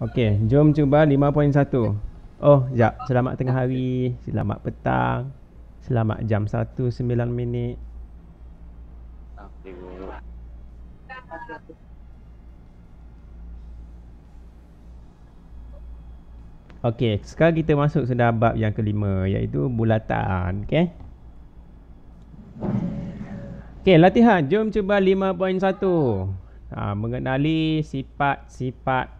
Okey, jom cuba 5.1. Oh, sekejap. Selamat tengah hari. Selamat petang. Selamat jam 1.9 minit. Okey, sekarang kita masuk sudah bab yang kelima iaitu bulatan. Okey. Okey, latihan. Jom cuba 5.1. Ha, mengenali sifat-sifat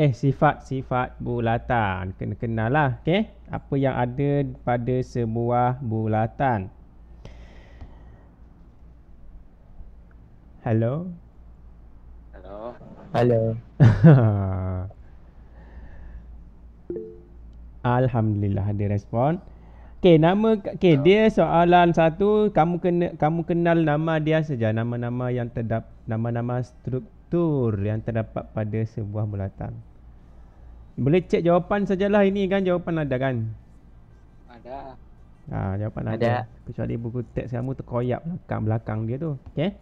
eh sifat-sifat bulatan kena kenal lah okay? apa yang ada pada sebuah bulatan hello hello hello alhamdulillah ada respon Okay, nama okay, dia soalan satu kamu kena kamu kenal nama dia saja nama-nama yang terdapat nama-nama struktur fatur yang terdapat pada sebuah bulatan. Boleh cek jawapan sajalah ini kan jawapan ada kan? Ada. Ha, jawapan ada. ada. Kecuali buku teks kamu terkoyak belakang-belakang dia tu. Okey.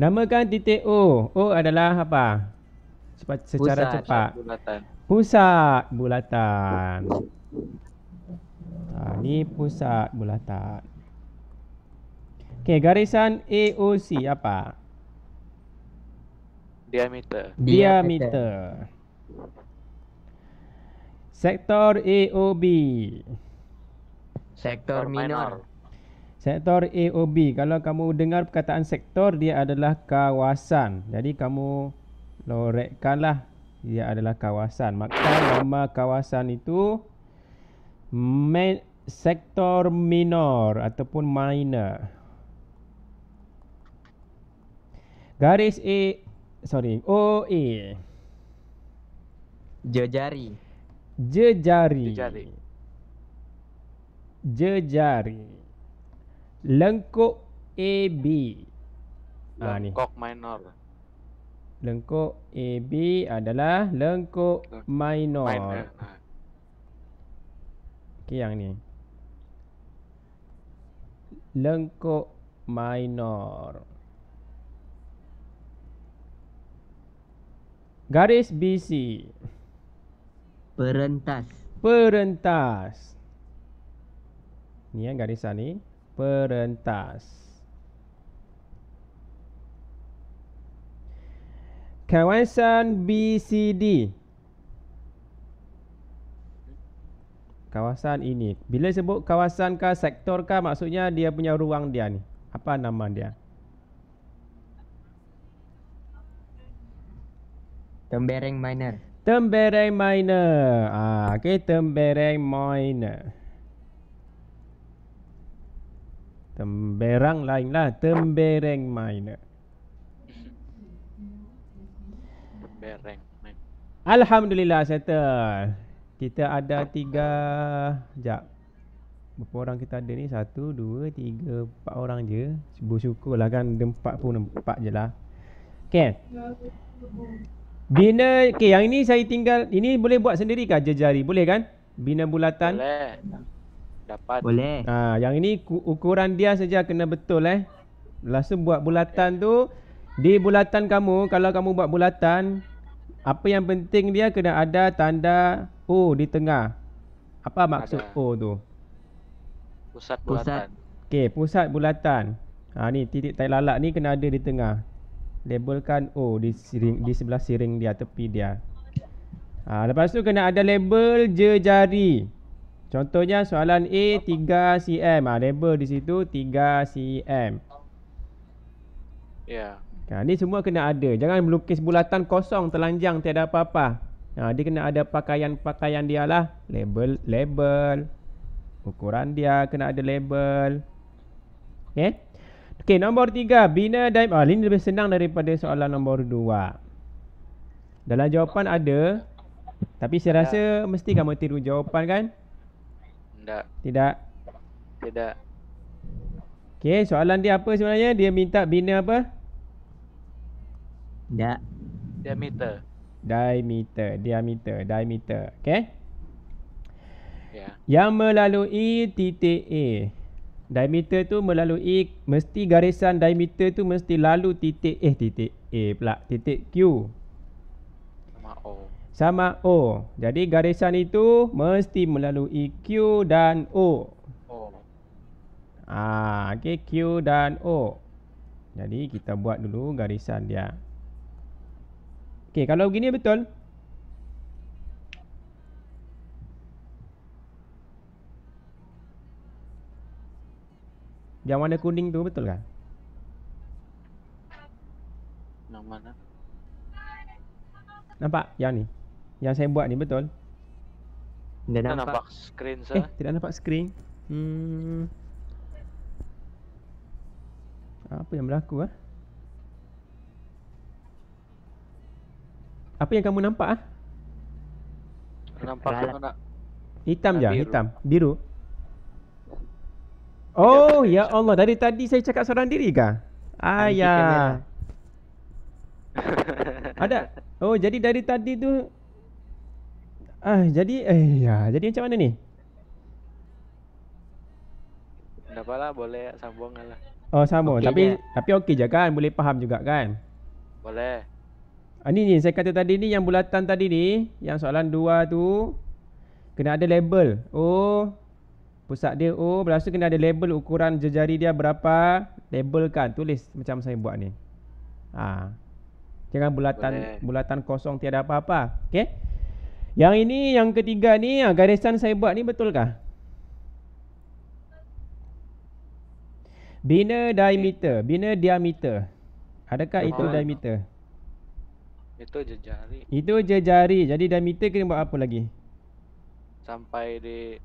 Namakan titik O. O adalah apa? Cepat, secara Pusat, cepat. Bulatan. Pusat bulatan. Ha, ni pusat bulatan. Okey, garisan AOC apa? diameter. Diameter. Sektor AOB. Sektor minor. Sektor AOB. Kalau kamu dengar perkataan sektor, dia adalah kawasan. Jadi kamu lorekkanlah dia adalah kawasan. Maka nama kawasan itu sektor minor ataupun minor. Garis A sorry. OA. Oh, Jejari. Jejari. Jejari. Jejari. Lengkok AB. B ah, lengkok ni. minor. Lengkok B adalah lengkok minor. minor. Okey yang ni. Lengkok minor. Garis BC. Perentas. Perentas. Ni kan garis ni. Perentas. Kawasan BCD. Kawasan ini. Bila sebut kawasan kah, sektor kah, maksudnya dia punya ruang dia ni. Apa nama dia? Uh, Tembereng Minor. Tembereng Minor. Ah, okay. Tembereng Minor. Temberang lain lah. Tembereng Minor. Tembereng Minor. Alhamdulillah settle. Kita ada tiga... Sekejap. Berapa orang kita ada ni? Satu, dua, tiga, empat orang je. Bersyukur lah kan. Ada empat pun empat je lah. Okay. Bina okay, Yang ini saya tinggal Ini boleh buat sendiri ke jari Boleh kan Bina bulatan Boleh Dapat Boleh ha, Yang ini ukuran dia saja Kena betul eh Lepas tu buat bulatan tu Di bulatan kamu Kalau kamu buat bulatan Apa yang penting dia Kena ada tanda O di tengah Apa maksud ada. O tu Pusat bulatan pusat. Okay pusat bulatan Ha ni titik tai lalat ni kena ada di tengah labelkan O oh, di di sebelah siring dia tepi dia. Ha, lepas tu kena ada label jari. Contohnya soalan A 3 cm. Ah ha, label di situ 3 cm. Ya. Yeah. Ha, ni semua kena ada. Jangan melukis bulatan kosong telanjang tiada apa-apa. Ha, dia kena ada pakaian-pakaian dia lah. Label, label. Ukuran dia kena ada label. Okay? Eh? Okey, nombor tiga. Bina daim. Ah, ini lebih senang daripada soalan nombor dua. Dalam jawapan ada. Tapi saya rasa tak. mesti kamu tiru jawapan kan? Tidak. Tidak. Tidak. Okey, soalan dia apa sebenarnya? Dia minta bina apa? Tidak. Diameter. Diameter. Diameter. Diameter. Okey. Yeah. Yang melalui titik A diameter tu melalui mesti garisan diameter tu mesti lalu titik eh titik A pula titik Q sama O sama O jadi garisan itu mesti melalui Q dan O O ah ha, okey Q dan O jadi kita buat dulu garisan dia okey kalau begini betul Yang warna kuning tu betul kan? Nampak yang ni? Yang saya buat ni betul? Tidak nampak, nampak screen sah. Eh, tidak nampak screen. Hmm. Apa yang berlaku ah? Apa yang kamu nampak ah? Nampak apa nak? Hitam ya, hitam. Biru. Oh ya Allah dari tadi saya cakap seorang diri kah? Ayah. Ya. Ada. Oh jadi dari tadi tu Ah jadi eh ya jadi macam mana ni? Tak apalah boleh sambung lah. Oh sambung okay tapi je. tapi okey je kan boleh faham juga kan? Boleh. Ah ni ni saya kata tadi ni yang bulatan tadi ni yang soalan dua tu kena ada label. Oh Pusat dia O oh, Lepas tu kena ada label ukuran jejari dia berapa Labelkan tulis macam saya buat ni ha. Jangan bulatan Boleh. bulatan kosong tiada apa-apa Okay Yang ini yang ketiga ni ah, Garisan saya buat ni betulkah Bina diameter Bina diameter Adakah oh. itu diameter itu jejari. Itu jejari. Jadi diameter kena buat apa lagi? Sampai di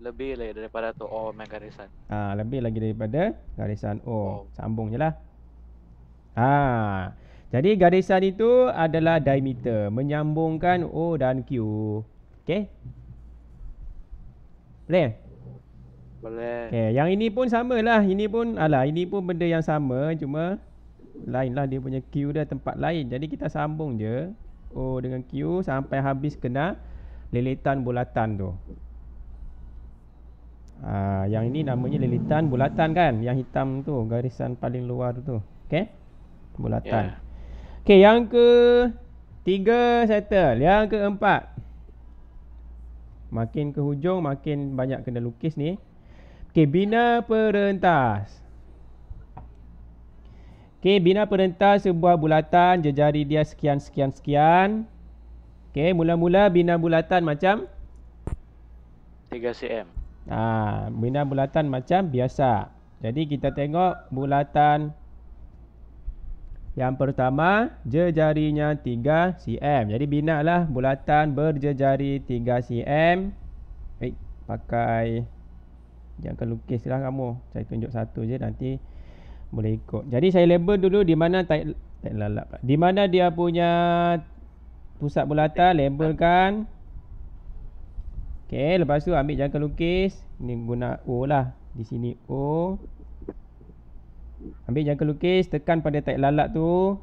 lebih lagi daripada tu O oh, main garisan Ah Lebih lagi daripada garisan O oh, oh. Sambung je lah ah. Jadi garisan itu adalah diameter Menyambungkan O dan Q Okay Boleh? Boleh okay. Yang ini pun sama lah. Ini pun alah Ini pun benda yang sama Cuma lain lah dia punya Q dia tempat lain Jadi kita sambung je O dengan Q sampai habis kena Leletan bulatan tu Uh, yang ini namanya lilitan bulatan kan yang hitam tu garisan paling luar tu okey bulatan yeah. okey yang ke tiga settle yang ke empat makin ke hujung makin banyak kena lukis ni okey bina perentas okey bina perentas sebuah bulatan jejari dia sekian sekian sekian okey mula-mula bina bulatan macam 3 cm Ha, benda bulatan macam biasa. Jadi kita tengok bulatan yang pertama jejarinya 3 cm. Jadi bina lah bulatan berjejari 3 cm. Eh, pakai jangan lukislah kamu. Saya tunjuk satu je nanti boleh ikut. Jadi saya label dulu di mana tai, lalap. Di mana dia punya pusat bulatan labelkan. Ha. Okey, lepas tu ambil jangka lukis, ni guna O lah. Di sini O. Ambil jangka lukis, tekan pada tag lalat tu.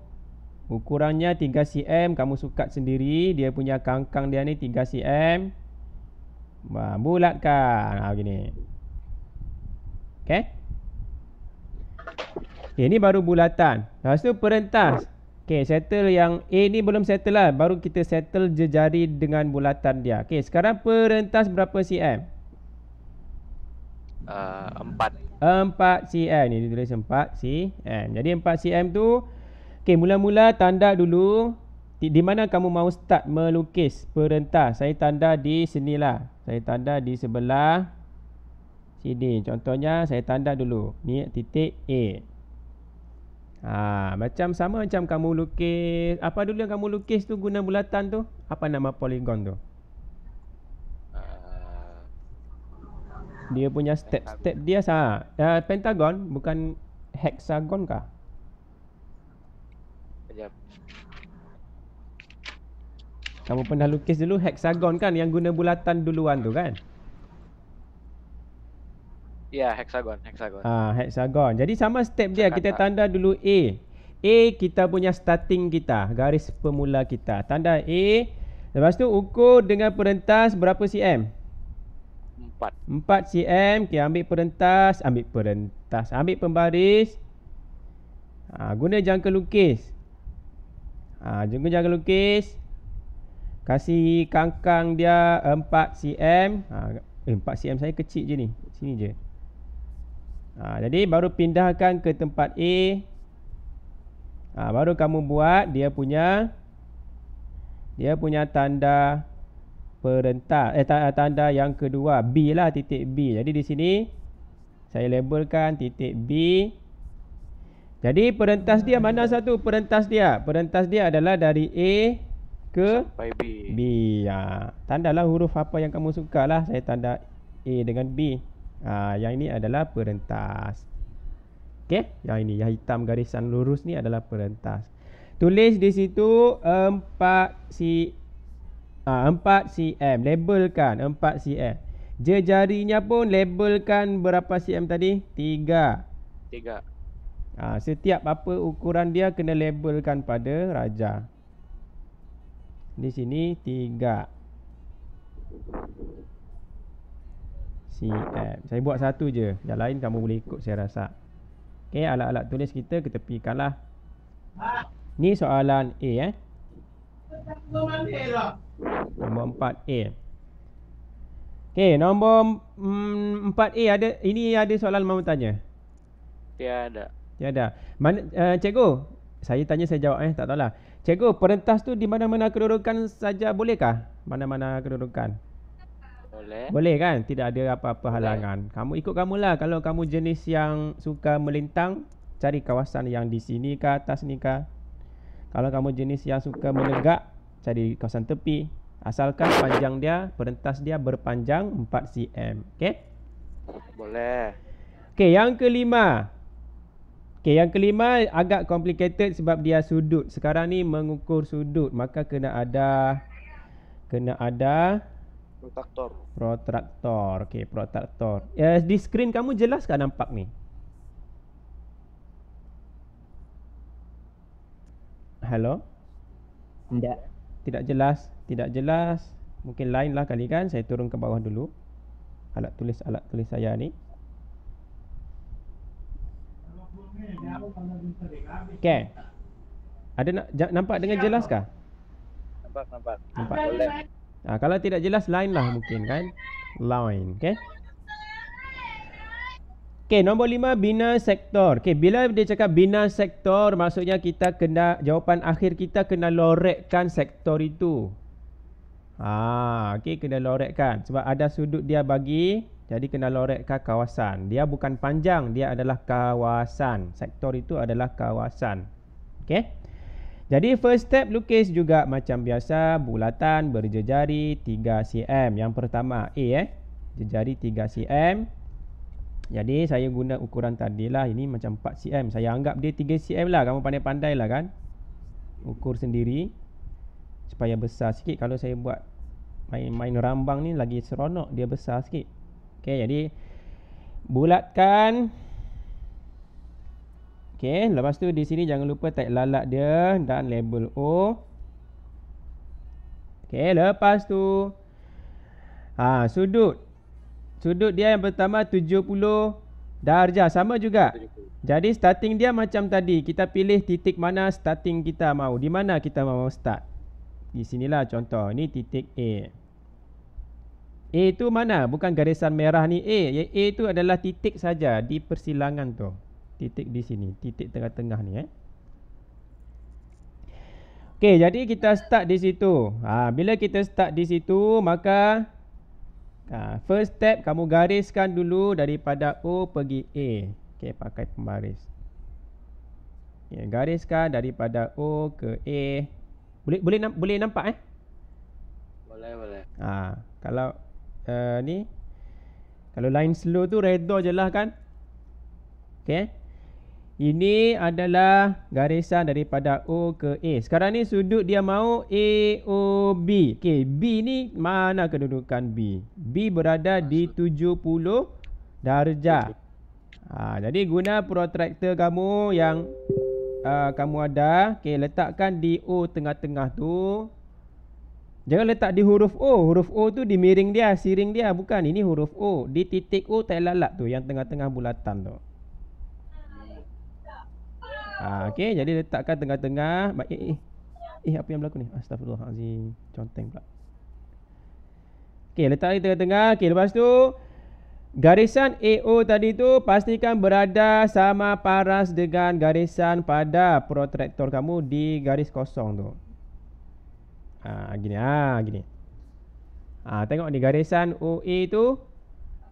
Ukurannya 3 cm, kamu suka sendiri, dia punya kangkang dia ni 3 cm. Ba, bulatkan. Ha begini. Okey. Okay, ini baru bulatan. Lepas tu perentas. Okey, settle yang A ni belum settle lah. Baru kita settle jejari dengan bulatan dia. Okey, sekarang perentas berapa cm? Uh, ah, Empat 4 cm ni ditulis 4 cm. Jadi empat cm tu okey, mula-mula tanda dulu di, di mana kamu mau start melukis perentas. Saya tanda di sini lah. Saya tanda di sebelah sini. Contohnya saya tanda dulu ni titik A. Ha, macam sama macam kamu lukis apa dulu yang kamu lukis tu guna bulatan tu apa nama poligon tu? Ah. Dia punya step-step dia sah. Ha, uh, pentagon bukan hexagon kah? Ya. Kamu pernah lukis dulu hexagon kan yang guna bulatan duluan tu kan? Ya hexagon, hexagon. Ah, hexagon. Jadi sama step dia kita tanda dulu A. A kita punya starting kita, garis pemula kita. Tanda A. Lepas tu ukur dengan perentas berapa cm? 4. 4 cm, kita okay, ambil perentas, ambil perentas, ambil pembaris. Ah, guna jangka lukis. Ah, guna jangka lukis. Kasih kangkang dia 4 cm. Ah, eh, 4 cm saya kecil je ni. Sini je ha, Jadi baru pindahkan ke tempat A ha, Baru kamu buat dia punya Dia punya tanda Perentah eh, Tanda yang kedua B lah titik B Jadi di sini Saya labelkan titik B jadi perentas dia mana satu perentas dia? Perentas dia adalah dari A ke Sampai B. B. Ha. Tandalah huruf apa yang kamu suka lah. Saya tanda A dengan B. Ah, yang ini adalah perentas. okay? yang ini yang hitam garisan lurus ni adalah perentas. Tulis di situ 4 cm. Ah, 4 cm. Labelkan 4 cm. Jejarinya pun labelkan berapa cm tadi? 3. 3. Ha, setiap apa ukuran dia kena labelkan pada raja. Di sini tiga aplikasi app. Eh, saya buat satu je. Yang lain kamu boleh ikut saya rasa. Okey, alat-alat tulis kita kita pikanlah. Ni soalan A eh. Nombor 4A. Okey, nombor 4A mm, ada ini ada soalan mau tanya. Ya ada. Mana uh, cikgu? Saya tanya saya jawab eh tak tahulah. Cikgu, perentas tu di mana-mana kedudukan saja bolehkah? Mana-mana kedudukan. Boleh. Boleh kan? Tidak ada apa-apa halangan. Kamu ikut kamu lah. Kalau kamu jenis yang suka melintang, cari kawasan yang di sini ke atas ni ke. Kalau kamu jenis yang suka menegak, cari kawasan tepi. Asalkan panjang dia, perentas dia berpanjang 4 cm. Okey? Boleh. Okey, yang kelima. Okey, yang kelima agak complicated sebab dia sudut. Sekarang ni mengukur sudut. Maka kena ada... Kena ada... Protraktor. Protraktor. Okey, protraktor. Ya, uh, di skrin kamu jelas ke nampak ni? Hello? Tidak. Tidak jelas. Tidak jelas. Mungkin lain lah kali kan. Saya turun ke bawah dulu. Alat tulis alat tulis saya ni. Okay. Ada nak nampak dengan jelas kah? Nampak, nampak. Nampak. Boleh. Ha, kalau tidak jelas, line lah mungkin kan. Line, okay. Okay, nombor lima, bina sektor. Okay, bila dia cakap bina sektor, maksudnya kita kena, jawapan akhir kita kena lorekkan sektor itu. Ah, ha, okay, kena lorekkan. Sebab ada sudut dia bagi, jadi kena lorekkan kawasan. Dia bukan panjang, dia adalah kawasan. Sektor itu adalah kawasan. Okay. Jadi first step lukis juga macam biasa bulatan berjejari 3 cm. Yang pertama A eh. Jejari 3 cm. Jadi saya guna ukuran tadi lah ini macam 4 cm. Saya anggap dia 3 cm lah kamu pandai-pandai lah kan. Ukur sendiri supaya besar sikit kalau saya buat main-main rambang ni lagi seronok dia besar sikit. Okey jadi bulatkan Okey, lepas tu di sini jangan lupa tag lalat dia dan label O. Okey, lepas tu ha sudut. Sudut dia yang pertama 70 darjah sama juga. Jadi starting dia macam tadi, kita pilih titik mana starting kita mau, di mana kita mau start. Di sinilah contoh, Ini titik A. A tu mana? Bukan garisan merah ni A. Ya, A tu adalah titik saja di persilangan tu titik di sini titik tengah-tengah ni eh okey jadi kita start di situ ha bila kita start di situ maka ha, first step kamu gariskan dulu daripada O pergi A okey pakai pembaris ya gariskan daripada O ke A boleh boleh boleh nampak eh boleh boleh ha kalau uh, ni kalau line slow tu redor je lah kan Okay eh? Ini adalah garisan daripada O ke A. Sekarang ni sudut dia mahu A, O, B. Okey, B ni mana kedudukan B? B berada di 70 darjah. Ha, jadi guna protractor kamu yang uh, kamu ada. Okey, letakkan di O tengah-tengah tu. Jangan letak di huruf O. Huruf O tu di miring dia, siring dia. Bukan, ini huruf O. Di titik O tak lalat tu yang tengah-tengah bulatan tu. Ah, okey, jadi letakkan tengah-tengah. Eh, eh, eh. apa yang berlaku ni? Astagfirullahalazim. Conteng pula. Okay, letak di tengah-tengah. Okey, lepas tu garisan AO tadi tu pastikan berada sama paras dengan garisan pada protractor kamu di garis kosong tu. Ah, gini ah, gini. Ah, tengok ni garisan OA tu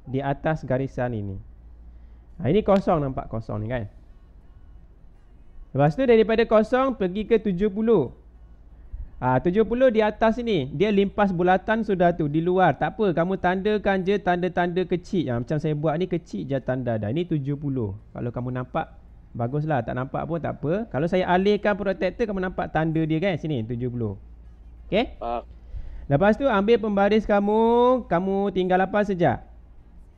di atas garisan ini. Ah, ini kosong nampak kosong ni kan? Lepas tu daripada kosong pergi ke tujuh puluh ha, tujuh puluh di atas ni. Dia limpas bulatan sudah tu. Di luar. Tak apa. Kamu tandakan je tanda-tanda kecil. Ha, macam saya buat ni kecil je tanda dah. Ni puluh Kalau kamu nampak. Baguslah. Tak nampak pun tak apa. Kalau saya alihkan protector. Kamu nampak tanda dia kan. Sini tujuh puluh Okay. Faham. Lepas tu ambil pembaris kamu. Kamu tinggal apa sejak?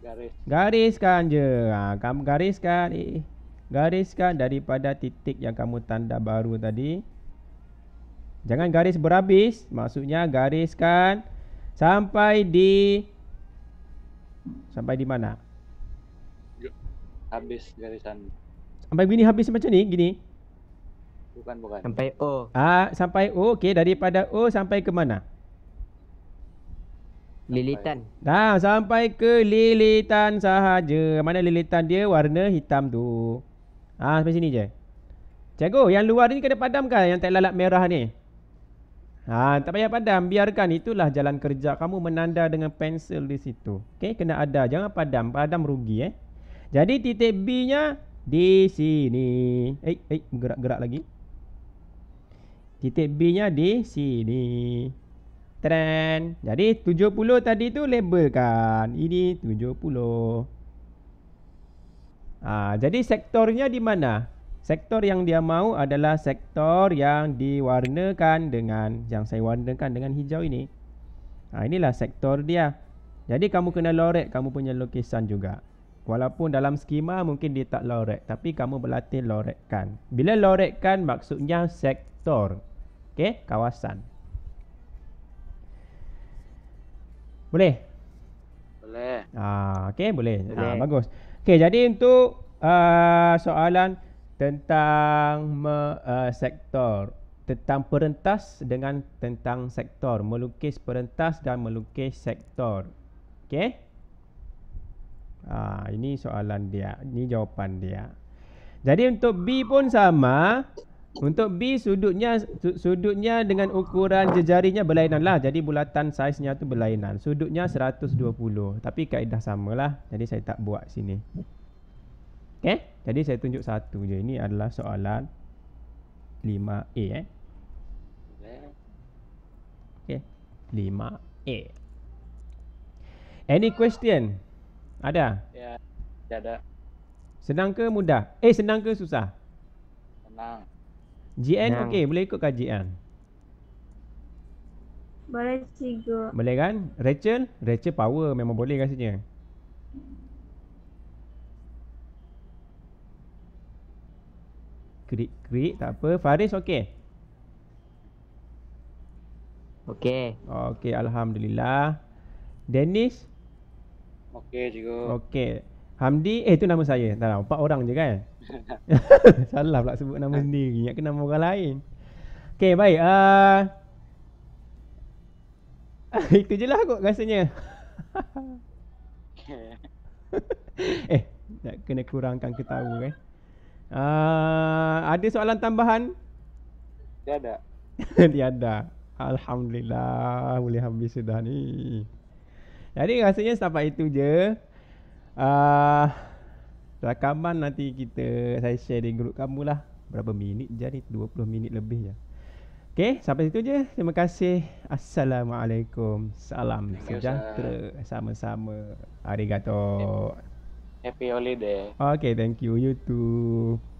Garis. Gariskan je. Ha, kamu gariskan. Eh. Gariskan daripada titik yang kamu tanda baru tadi. Jangan garis berhabis. Maksudnya gariskan sampai di... Sampai di mana? Ya. Habis garisan. Sampai gini habis macam ni? Gini? Bukan, bukan. Sampai O. Ah, sampai O. Okey, daripada O sampai ke mana? Lilitan. Dah sampai ke lilitan sahaja. Mana lilitan dia? Warna hitam tu. Ah, sampai sini je. Cikgu, yang luar ni kena padamkan yang tak merah ni. Ah, tak payah padam, biarkan itulah jalan kerja kamu menanda dengan pensel di situ. Okay, kena ada. Jangan padam, padam rugi eh. Jadi titik B-nya di sini. Eh, eh, gerak-gerak lagi. Titik B-nya di sini. Trend. Jadi 70 tadi tu labelkan. Ini 70. Ha, jadi sektornya di mana? Sektor yang dia mahu adalah sektor yang diwarnakan dengan yang saya warnakan dengan hijau ini. Ha, inilah sektor dia. Jadi kamu kena lorek. kamu punya lukisan juga. Walaupun dalam skema mungkin dia tak lorek, tapi kamu berlatih lorekkan. Bila lorekkan maksudnya sektor. Okey, kawasan. Boleh? Boleh. Ah, okey, boleh. Ha, boleh. Ha, bagus. Okey, jadi untuk uh, soalan tentang uh, sektor tentang perentas dengan tentang sektor melukis perentas dan melukis sektor. Okey. Ah, ini soalan dia. Ini jawapan dia. Jadi untuk B pun sama, untuk B sudutnya sudutnya dengan ukuran jejarinya berlainan lah. Jadi bulatan saiznya tu berlainan. Sudutnya 120. Tapi kaedah samalah. Jadi saya tak buat sini. Okay. Jadi saya tunjuk satu je. Ini adalah soalan 5A eh. Okay. 5A. Any question? Ada? Ya. Tak ada. Senang ke mudah? Eh senang ke susah? Senang. JN ya. okey boleh ikut kan Boleh cikgu. Boleh kan? Rachel? Rachel power memang boleh kan rasanya. Krik krik tak apa. Faris okey? Okey. Okey Alhamdulillah. Dennis? Okey cikgu. Okey. Hamdi, eh itu nama saya. Tak lah, empat orang je kan? Salah pula sebut nama eh. sendiri Ingat kena nama orang lain Okay baik uh... Itu je lah kot rasanya Eh nak kena kurangkan ketawa eh uh, Ada soalan tambahan? Tiada Tiada Alhamdulillah boleh habis sudah ni Jadi rasanya setapak itu je Uh, Rakaman nanti kita saya share di grup kamu lah. Berapa minit jadi 20 minit lebih je. Okay, sampai situ je. Terima kasih. Assalamualaikum. Salam sejahtera. Sama-sama. Arigato. Happy holiday. Okay, thank you. You too.